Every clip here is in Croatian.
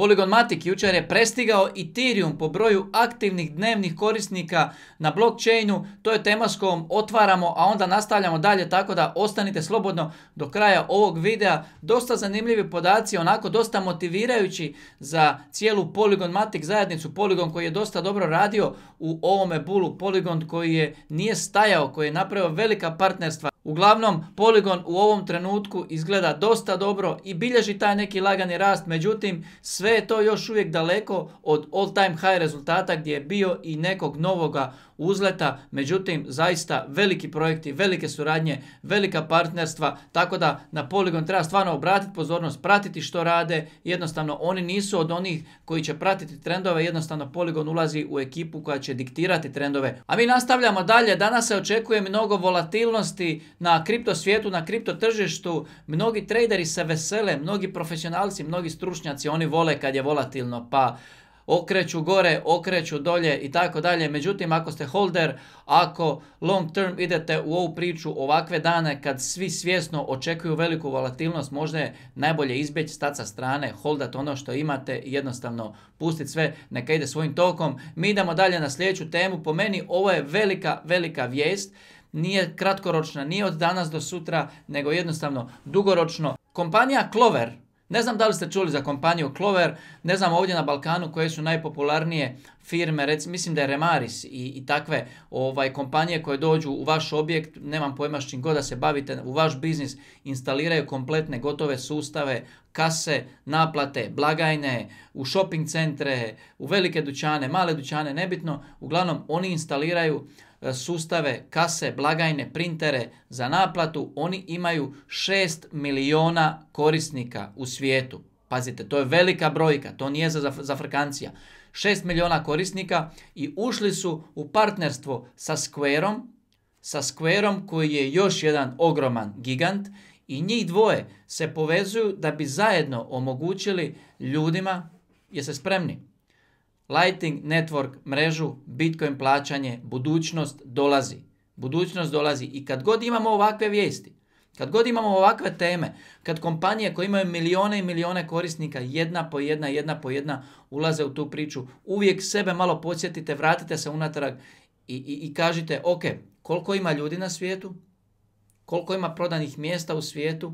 Polygon Matic jučer je prestigao Ethereum po broju aktivnih dnevnih korisnika na blockchainu. To je tema s kojom otvaramo, a onda nastavljamo dalje tako da ostanite slobodno do kraja ovog videa. Dosta zanimljivi podaci, onako dosta motivirajući za cijelu Polygon Matic zajednicu. Polygon koji je dosta dobro radio u ovome bulu. Polygon koji je nije stajao, koji je napravio velika partnerstva Uglavnom, poligon u ovom trenutku izgleda dosta dobro i bilježi taj neki lagani rast, međutim sve je to još uvijek daleko od all time high rezultata gdje je bio i nekog novoga uzleta, međutim zaista veliki projekti, velike suradnje, velika partnerstva, tako da na poligon treba stvarno obratiti pozornost, pratiti što rade, jednostavno oni nisu od onih koji će pratiti trendove, jednostavno poligon ulazi u ekipu koja će diktirati trendove. A mi nastavljamo dalje, danas se očekuje mnogo volatilnosti na kripto svijetu, na kripto tržištu, mnogi traderi se vesele, mnogi profesionalci, mnogi stručnjaci, oni vole kad je volatilno, pa okreću gore, okreću dolje i tako dalje. Međutim, ako ste holder, ako long term idete u ovu priču ovakve dane kad svi svjesno očekuju veliku volatilnost, možda je najbolje izbjeći, stati sa strane, holdat ono što imate i jednostavno pustiti sve, neka ide svojim tokom. Mi idemo dalje na sljedeću temu. Po meni ovo je velika, velika vijest nije kratkoročna, nije od danas do sutra, nego jednostavno dugoročno. Kompanija Clover ne znam da li ste čuli za kompaniju Clover, ne znam ovdje na Balkanu koje su najpopularnije firme, recimo mislim da je Remaris i, i takve ovaj, kompanije koje dođu u vaš objekt, nemam pojma s čim god da se bavite, u vaš biznis instaliraju kompletne gotove sustave, kase, naplate, blagajne, u shopping centre, u velike dućane, male dućane, nebitno, uglavnom oni instaliraju E, sustave, kase, blagajne, printere za naplatu, oni imaju 6 miliona korisnika u svijetu. Pazite, to je velika brojka, to nije za, za frekancija. 6 miliona korisnika i ušli su u partnerstvo sa Squareom, sa Squareom koji je još jedan ogroman gigant i njih dvoje se povezuju da bi zajedno omogućili ljudima, jeste spremni, Lighting Network mrežu, Bitcoin plaćanje, budućnost dolazi. Budućnost dolazi i kad god imamo ovakve vijesti, kad god imamo ovakve teme, kad kompanije koje imaju milijone i milijone korisnika jedna po jedna, jedna po jedna ulaze u tu priču, uvijek sebe malo podsjetite, vratite se unatrag i, i, i kažite ok, koliko ima ljudi na svijetu, koliko ima prodanih mjesta u svijetu,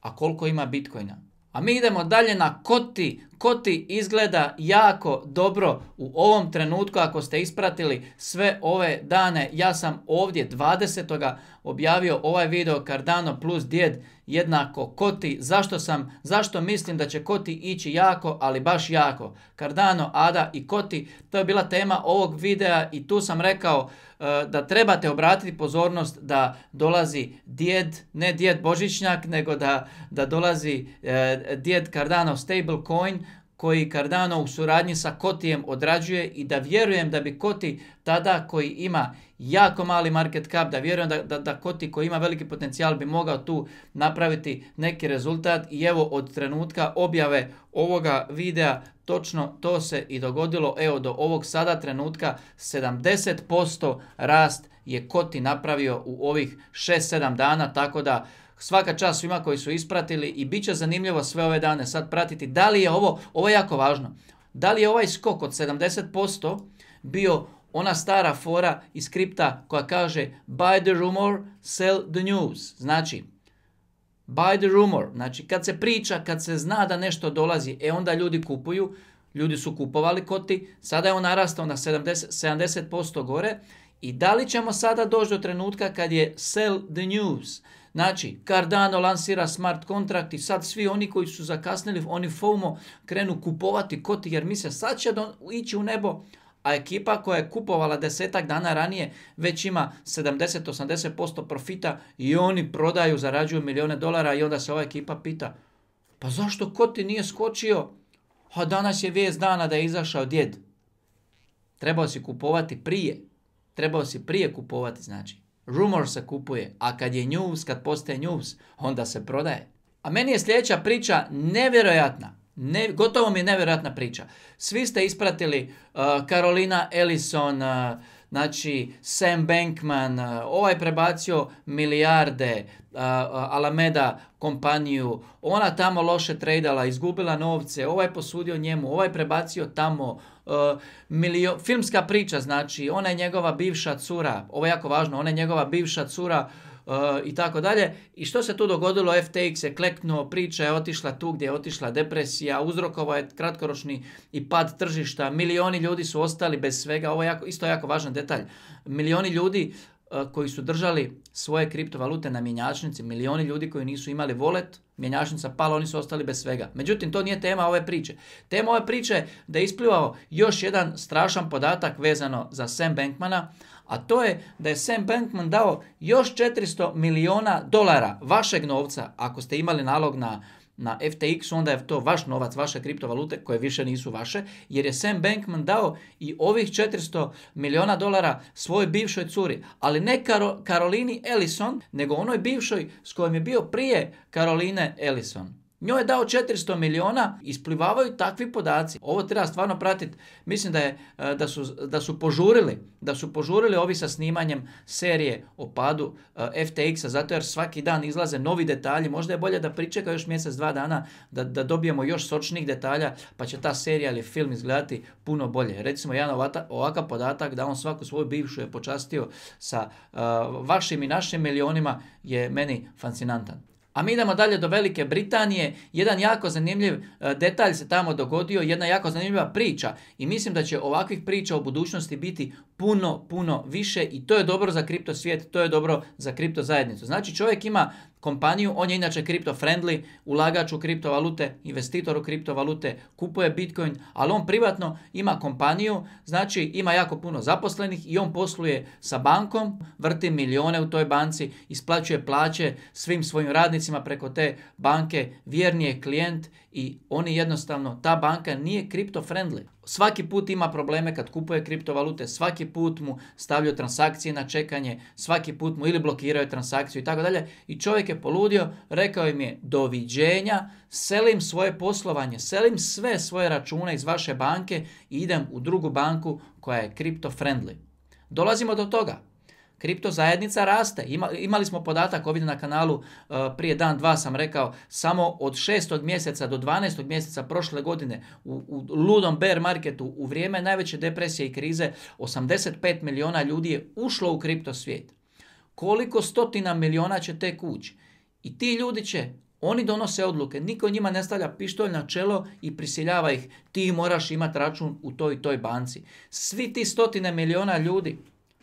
a koliko ima bitcoina. A mi idemo dalje na koti Koti ti izgleda jako dobro u ovom trenutku ako ste ispratili sve ove dane. Ja sam ovdje 20. objavio ovaj video Cardano plus djed jednako Koti. Zašto sam, zašto mislim da će Koti ići jako, ali baš jako. Cardano, Ada i Koti, to je bila tema ovog videa i tu sam rekao e, da trebate obratiti pozornost da dolazi djed, ne djed Božićnjak, nego da, dolazi e, djed Cardano stablecoin koji Cardano u suradnji sa Kotijem odrađuje i da vjerujem da bi Koti tada koji ima jako mali market cap, da vjerujem da, da, Koti koji ima veliki potencijal bi mogao tu napraviti neki rezultat i evo od trenutka objave ovoga videa točno to se i dogodilo. Evo do ovog sada trenutka 70% rast je Koti napravio u ovih 6-7 dana tako da Svaka čas svima koji su ispratili i bit će zanimljivo sve ove dane sad pratiti. Da li je ovo, ovo je jako važno, da li je ovaj skok od 70% bio ona stara fora iz skripta koja kaže buy the rumor, sell the news. Znači, buy the rumor, znači kad se priča, kad se zna da nešto dolazi, e onda ljudi kupuju, ljudi su kupovali koti, sada je on narastao na 70%, 70% gore i da li ćemo sada doći do trenutka kad je sell the news, Znači, Cardano lansira smart kontrakt i sad svi oni koji su zakasnili, oni FOMO krenu kupovati koti jer misle sad će ići u nebo, a ekipa koja je kupovala desetak dana ranije već ima 70-80% profita i oni prodaju, zarađuju milijone dolara i onda se ova ekipa pita pa zašto koti nije skočio? A danas je vijest dana da je izašao djed. Trebao si kupovati prije. Trebao si prije kupovati, znači rumor se kupuje, a kad je news, kad postaje news, onda se prodaje. A meni je sljedeća priča nevjerojatna. Ne, gotovo mi je nevjerojatna priča. Svi ste ispratili Karolina uh, Ellison, uh, Znači, Sam Bankman, e, ovaj prebacio milijarde, e, e, Alameda kompaniju, ona tamo loše tradala, izgubila novce, ovaj posudio njemu, ovaj prebacio tamo, filmska priča znači, ona je njegova bivša cura, ovo je jako važno, ona je njegova bivša cura E, i tako dalje. I što se tu dogodilo? FTX je kleknuo, priča je otišla tu gdje je otišla depresija, uzrokova je kratkoročni i pad tržišta, milioni ljudi su ostali bez svega, ovo je jako, isto jako važan detalj. Milioni ljudi e, koji su držali svoje kriptovalute na mjenjačnici, milioni ljudi koji nisu imali volet, mjenjačnica pala, oni su ostali bez svega. Međutim, to nije tema ove priče. Tema ove priče je da je isplivao još jedan strašan podatak vezano za Sam Bankmana, a to je da je Sam Bankman dao još 400 miliona dolara vašeg novca. Ako ste imali nalog na, na FTX, onda je to vaš novac, vaše kriptovalute koje više nisu vaše. Jer je Sam Bankman dao i ovih 400 miliona dolara svojoj bivšoj curi. Ali ne Karolini Ellison, nego onoj bivšoj s kojom je bio prije Karoline Ellison. Njoj je dao 400 miliona, isplivavaju takvi podaci. Ovo treba stvarno pratiti. Mislim da, je, e, da, su, da su požurili, da su požurili ovi sa snimanjem serije o padu e, FTX-a, zato jer svaki dan izlaze novi detalji. Možda je bolje da pričeka još mjesec, dva dana, da, da dobijemo još sočnih detalja, pa će ta serija ili film izgledati puno bolje. Recimo, jedan ovakav podatak da on svaku svoju bivšu je počastio sa e, vašim i našim milionima je meni fascinantan. A mi idemo dalje do Velike Britanije. Jedan jako zanimljiv e, detalj se tamo dogodio, jedna jako zanimljiva priča. I mislim da će ovakvih priča u budućnosti biti puno, puno više i to je dobro za kripto svijet, to je dobro za kripto zajednicu. Znači čovjek ima kompaniju. On je inače kripto friendly, ulagač u kriptovalute, investitor u kriptovalute, kupuje Bitcoin, ali on privatno ima kompaniju, znači ima jako puno zaposlenih i on posluje sa bankom, vrti milijone u toj banci, isplaćuje plaće svim svojim radnicima preko te banke, vjerni je klijent i oni jednostavno, ta banka nije kripto friendly. Svaki put ima probleme kad kupuje kriptovalute, svaki put mu stavljaju transakcije na čekanje, svaki put mu ili blokiraju transakciju i tako dalje. I čovjek je poludio, rekao im je doviđenja, selim svoje poslovanje, selim sve svoje račune iz vaše banke i idem u drugu banku koja je kripto friendly. Dolazimo do toga. Kripto zajednica raste. Ima, imali smo podatak ovdje na kanalu e, prije dan, dva sam rekao, samo od 6. mjeseca do 12. mjeseca prošle godine u, ludom bear marketu u vrijeme najveće depresije i krize 85 milijuna ljudi je ušlo u kripto svijet. Koliko stotina miliona će tek ući? I ti ljudi će oni donose odluke, niko njima ne stavlja pištolj na čelo i prisiljava ih ti moraš imati račun u toj toj banci. Svi ti stotine miliona ljudi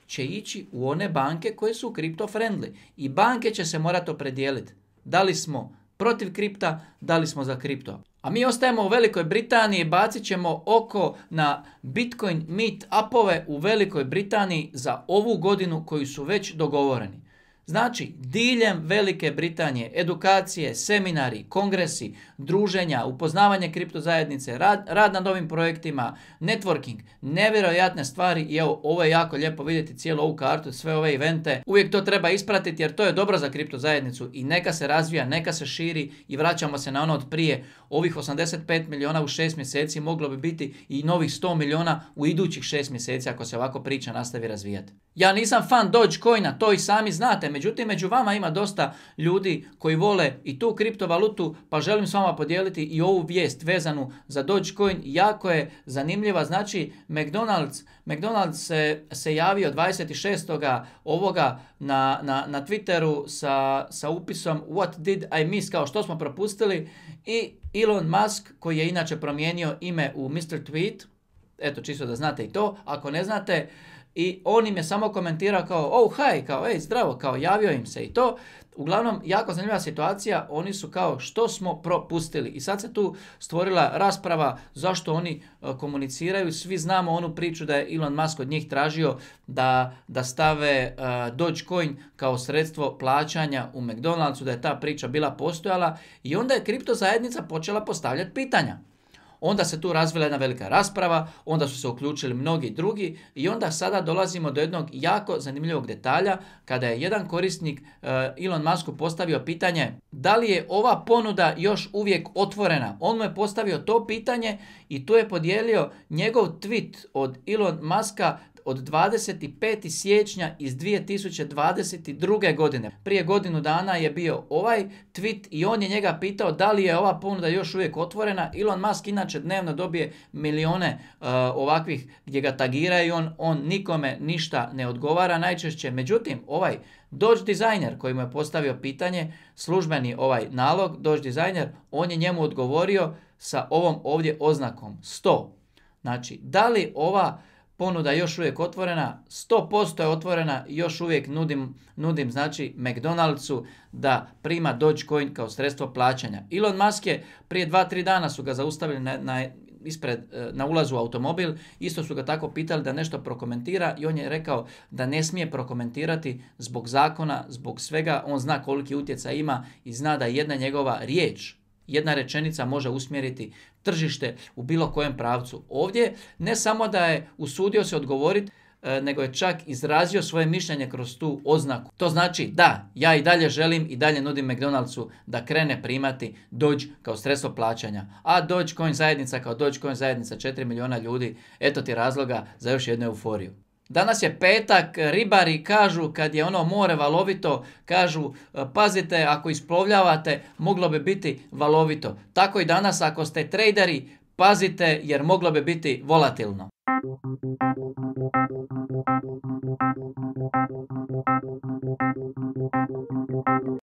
će ići u one banke koje su kripto friendly. I banke će se morati opredijeliti da li smo protiv kripta, da li smo za kripto. A mi ostajemo u Velikoj Britaniji, bacit ćemo oko na Bitcoin meet upove u Velikoj Britaniji za ovu godinu koji su već dogovoreni. Znači, diljem Velike Britanije, edukacije, seminari, kongresi, druženja, upoznavanje kriptozajednice, rad, rad na novim projektima, networking, nevjerojatne stvari i evo, ovo je jako lijepo vidjeti cijelu ovu kartu, sve ove evente. Uvijek to treba ispratiti jer to je dobro za kriptozajednicu i neka se razvija, neka se širi i vraćamo se na ono od prije. Ovih 85 milijuna u 6 mjeseci moglo bi biti i novih 100 milijuna u idućih 6 mjeseci ako se ovako priča nastavi razvijati. Ja nisam fan Dogecoina, to i sami znate, Međutim, među vama ima dosta ljudi koji vole i tu kriptovalutu, pa želim s vama podijeliti i ovu vijest vezanu za Dogecoin. Jako je zanimljiva. Znači, McDonald's, McDonald's se, se javio 26. ovoga na, na, na Twitteru sa, sa upisom What did I miss, kao što smo propustili. I Elon Musk, koji je inače promijenio ime u Mr. Tweet, eto čisto da znate i to, ako ne znate, i on im je samo komentirao kao, oh hi, kao, ej, zdravo, kao, javio im se i to. Uglavnom, jako zanimljiva situacija, oni su kao, što smo propustili? I sad se tu stvorila rasprava zašto oni e, komuniciraju. Svi znamo onu priču da je Elon Musk od njih tražio da, da stave uh, Dogecoin kao sredstvo plaćanja u McDonald'su, da je ta priča bila postojala. I onda je kripto zajednica počela postavljati pitanja onda se tu razvila jedna velika rasprava, onda su se uključili mnogi drugi i onda sada dolazimo do jednog jako zanimljivog detalja kada je jedan korisnik eh, Elon Musku postavio pitanje da li je ova ponuda još uvijek otvorena. On mu je postavio to pitanje i tu je podijelio njegov tweet od Elon Muska od 25. siječnja iz 2022. godine. Prije godinu dana je bio ovaj tweet i on je njega pitao da li je ova ponuda još uvijek otvorena. Elon Musk inače dnevno dobije milione e, ovakvih gdje ga tagiraju i on, on nikome ništa ne odgovara najčešće. Međutim, ovaj Dodge Designer koji mu je postavio pitanje, službeni ovaj nalog, Dodge Designer, on je njemu odgovorio sa ovom ovdje oznakom 100. Znači, da li ova ponuda još uvijek otvorena, 100% je otvorena, još uvijek nudim, nudim znači McDonald'su da prima Dogecoin kao sredstvo plaćanja. Elon Musk je prije 2-3 dana su ga zaustavili na, na ispred, e, na ulazu u automobil, isto su ga tako pitali da nešto prokomentira i on je rekao da ne smije prokomentirati zbog zakona, zbog svega, on zna koliki utjecaj ima i zna da jedna njegova riječ jedna rečenica može usmjeriti tržište u bilo kojem pravcu. Ovdje ne samo da je usudio se odgovoriti, e, nego je čak izrazio svoje mišljenje kroz tu oznaku. To znači da, ja i dalje želim i dalje nudim McDonald'su da krene primati Doge kao sredstvo plaćanja. A Coin zajednica kao Coin zajednica 4 milijuna ljudi, eto ti razloga za još jednu euforiju. Danas je petak, ribari kažu kad je ono more valovito, kažu e, pazite ako isplovljavate moglo bi biti valovito. Tako i danas ako ste traderi pazite jer moglo bi biti volatilno.